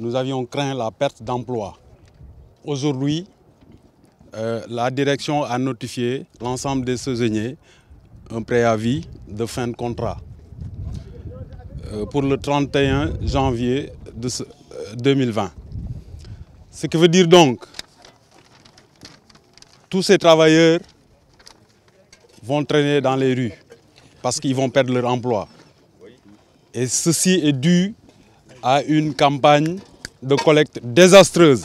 Nous avions craint la perte d'emploi. Aujourd'hui, euh, la direction a notifié l'ensemble des saisonniers un préavis de fin de contrat euh, pour le 31 janvier 2020. Euh, ce que veut dire donc tous ces travailleurs vont traîner dans les rues parce qu'ils vont perdre leur emploi. Et ceci est dû à une campagne de collecte désastreuse.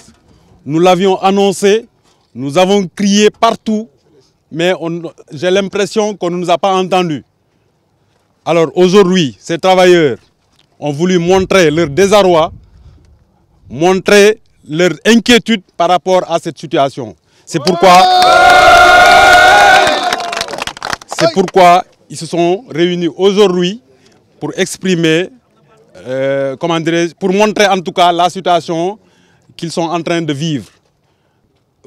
Nous l'avions annoncé, nous avons crié partout, mais j'ai l'impression qu'on ne nous a pas entendus. Alors aujourd'hui, ces travailleurs ont voulu montrer leur désarroi, montrer leur inquiétude par rapport à cette situation. C'est pourquoi... C'est ah, pourquoi ils se sont réunis aujourd'hui pour exprimer, euh, comment pour montrer en tout cas la situation qu'ils sont en train de vivre.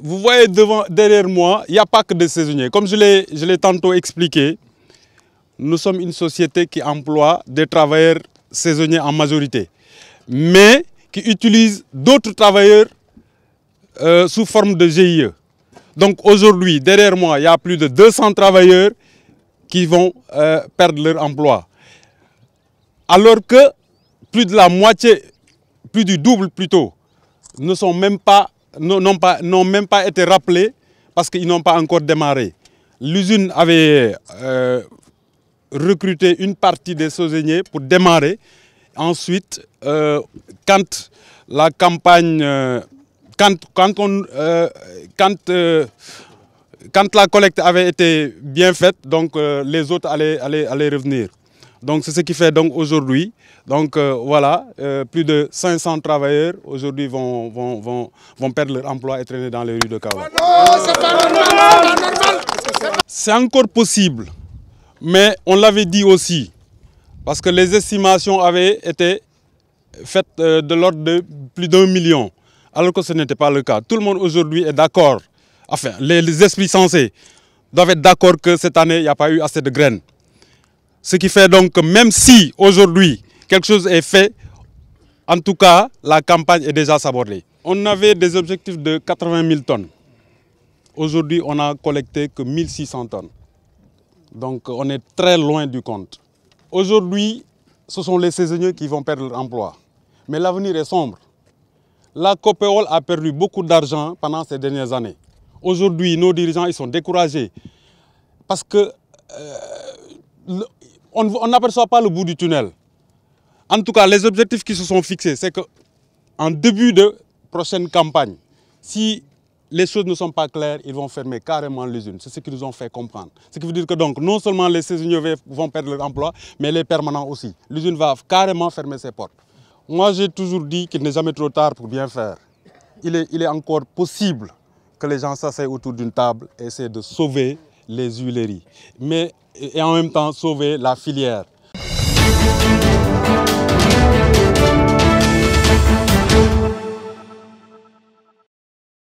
Vous voyez devant, derrière moi, il n'y a pas que des saisonniers. Comme je l'ai tantôt expliqué, nous sommes une société qui emploie des travailleurs saisonniers en majorité, mais qui utilise d'autres travailleurs euh, sous forme de GIE. Donc aujourd'hui, derrière moi, il y a plus de 200 travailleurs qui vont euh, perdre leur emploi. Alors que plus de la moitié, plus du double plutôt, ne sont même pas, n'ont pas, même pas été rappelés parce qu'ils n'ont pas encore démarré. L'usine avait euh, recruté une partie des saisonniers pour démarrer. Ensuite, euh, quand la campagne, quand, quand on, quand quand la collecte avait été bien faite, donc euh, les autres allaient, revenir. Donc c'est ce qui fait donc aujourd'hui, donc euh, voilà, euh, plus de 500 travailleurs aujourd'hui vont, vont, perdre leur emploi et traîner dans les rues de Kawa. C'est encore possible, mais on l'avait dit aussi, parce que les estimations avaient été faites de l'ordre de plus d'un million, alors que ce n'était pas le cas. Tout le monde aujourd'hui est d'accord enfin, les, esprits sensés doivent être d'accord que cette année, il n'y a pas eu assez de graines. Ce qui fait donc que même si aujourd'hui quelque chose est fait, en tout cas, la campagne est déjà sabordée. On avait des objectifs de 80 000 tonnes. Aujourd'hui, on n'a collecté que 1 600 tonnes. Donc, on est très loin du compte. Aujourd'hui, ce sont les saisonniers qui vont perdre leur emploi. Mais l'avenir est sombre. La Copéole a perdu beaucoup d'argent pendant ces dernières années. Aujourd'hui, nos dirigeants, ils sont découragés parce que euh, on n'aperçoit pas le bout du tunnel. En tout cas, les objectifs qui se sont fixés, c'est qu'en début de prochaine campagne, si les choses ne sont pas claires, ils vont fermer carrément l'usine. C'est ce qu'ils nous ont fait comprendre. Ce qui veut dire que donc, non seulement les saisonniers vont perdre leur emploi, mais les permanents aussi. L'usine va carrément fermer ses portes. Moi, j'ai toujours dit qu'il n'est jamais trop tard pour bien faire. il est encore possible que les gens s'asseyent autour d'une table et c'est de sauver les huileries, mais et en même temps sauver la filière.